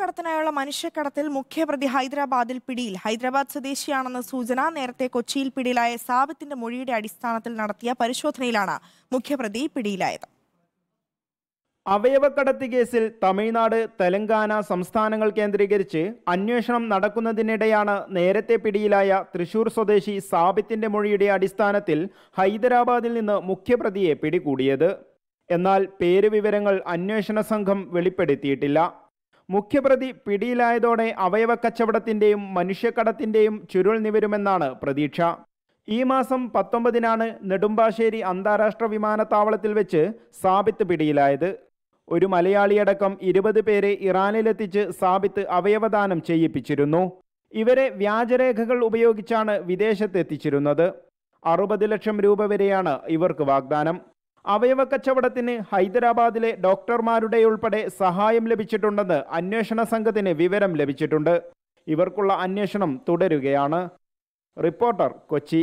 സ്വർണ്ണക്കടത്തിനായുള്ള മനുഷ്യക്കടത്തിൽ മുഖ്യപ്രതി ഹൈദരാബാദിൽ പിടിയിൽ ഹൈദരാബാദ് സ്വദേശിയാണെന്ന സൂചന നേരത്തെ കൊച്ചിയിൽ പിടിയിലായ സാബിത്തിന്റെ മൊഴിയുടെ അടിസ്ഥാനത്തിൽ നടത്തിയ പരിശോധനയിലാണ് മുഖ്യപ്രതി പിടിയിലായത് അവയവക്കടത്ത് കേസിൽ തമിഴ്നാട് തെലങ്കാന സംസ്ഥാനങ്ങൾ കേന്ദ്രീകരിച്ച് അന്വേഷണം നടക്കുന്നതിനിടെയാണ് നേരത്തെ പിടിയിലായ തൃശൂർ സ്വദേശി സാബിത്തിന്റെ മൊഴിയുടെ അടിസ്ഥാനത്തിൽ ഹൈദരാബാദിൽ നിന്ന് മുഖ്യപ്രതിയെ പിടികൂടിയത് എന്നാൽ പേര് വിവരങ്ങൾ അന്വേഷണ സംഘം വെളിപ്പെടുത്തിയിട്ടില്ല മുഖ്യപ്രതി പിടിയിലായതോടെ അവയവ കച്ചവടത്തിൻ്റെയും മനുഷ്യക്കടത്തിൻ്റെയും ചുരുൾ നിവരുമെന്നാണ് പ്രതീക്ഷ ഈ മാസം പത്തൊമ്പതിനാണ് നെടുമ്പാശ്ശേരി അന്താരാഷ്ട്ര വിമാനത്താവളത്തിൽ വെച്ച് സാബിത്ത് പിടിയിലായത് ഒരു മലയാളിയടക്കം ഇരുപത് പേരെ ഇറാനിലെത്തിച്ച് സാബിത്ത് അവയവദാനം ചെയ്യിപ്പിച്ചിരുന്നു ഇവരെ വ്യാജരേഖകൾ ഉപയോഗിച്ചാണ് വിദേശത്തെത്തിച്ചിരുന്നത് അറുപത് ലക്ഷം രൂപ വരെയാണ് ഇവർക്ക് വാഗ്ദാനം അവയവ കച്ചവടത്തിന് ഹൈദരാബാദിലെ ഡോക്ടർമാരുടെ ഉൾപ്പെടെ സഹായം ലഭിച്ചിട്ടുണ്ടെന്ന് അന്വേഷണ സംഘത്തിന് വിവരം ലഭിച്ചിട്ടുണ്ട് ഇവർക്കുള്ള അന്വേഷണം തുടരുകയാണ് റിപ്പോർട്ടർ കൊച്ചി